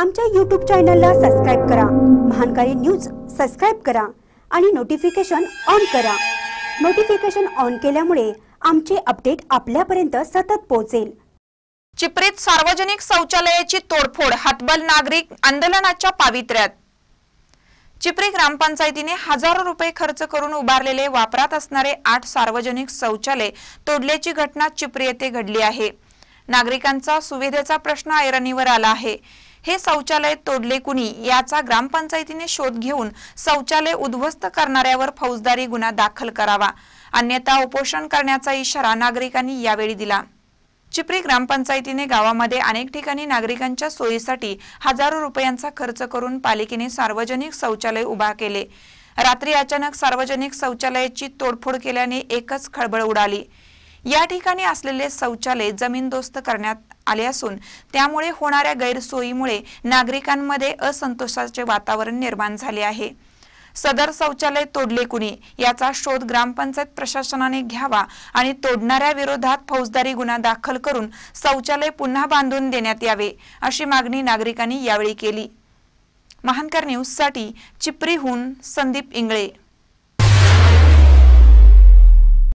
आमच्या यूट्यूब चॅनलला सबस्क्राईब करा महानकारी न्यूज सबस्क्राईब करा आणि नोटिफिकेशन ऑन करा नोटिफिकेशन ऑन केल्यामुळे आमचे अपडेट आपल्यापर्यंत सतत पोहोचेल चिपरीत सार्वजनिक शौचालयाची तोडफोड हातबल नागरिक आंदोलनाच्या पावित्र्यात चिपरी ग्रामपंचायतीने हजारो रुपये खर्च करून उभारलेले वापरात असणारे आठ सार्वजनिक शौचालय तोडल्याची घटना चिपरी येथे घडली आहे नागरिकांचा सुविधेचा प्रश्न ऐरणीवर आला आहे हे शौचालय तोडले कुणी याचा ग्रामपंचायतीने शोध घेऊन शौचालय उद्ध्वस्त करणाऱ्यावर फौजदारी गुन्हा दाखल करावा अन्यथा उपोषण करण्याचा इशारा नागरिकांनी यावेळी दिला चिपरी ग्रामपंचायतीने गावामध्ये अनेक ठिकाणी नागरिकांच्या सोयीसाठी हजारो रुपयांचा खर्च करून पालिकेने सार्वजनिक शौचालय उभा केले रात्री अचानक सार्वजनिक शौचालयाची तोडफोड केल्याने एकच खळबळ उडाली या ठिकाणी असलेले शौचालय जमीनदोस्त करण्यात आले असून त्यामुळे होणाऱ्या गैरसोयीमुळे नागरिकांमध्ये असंतोषाचे वातावरण निर्माण झाले आहे सदर शौचालय तोडले कुणी याचा शोध ग्रामपंचायत प्रशासनाने घ्यावा आणि तोडणाऱ्या विरोधात फौजदारी गुन्हा दाखल करून शौचालय पुन्हा बांधून देण्यात यावे अशी मागणी नागरिकांनी यावेळी केली महानकर साठी चिपरीहून संदीप इंगळे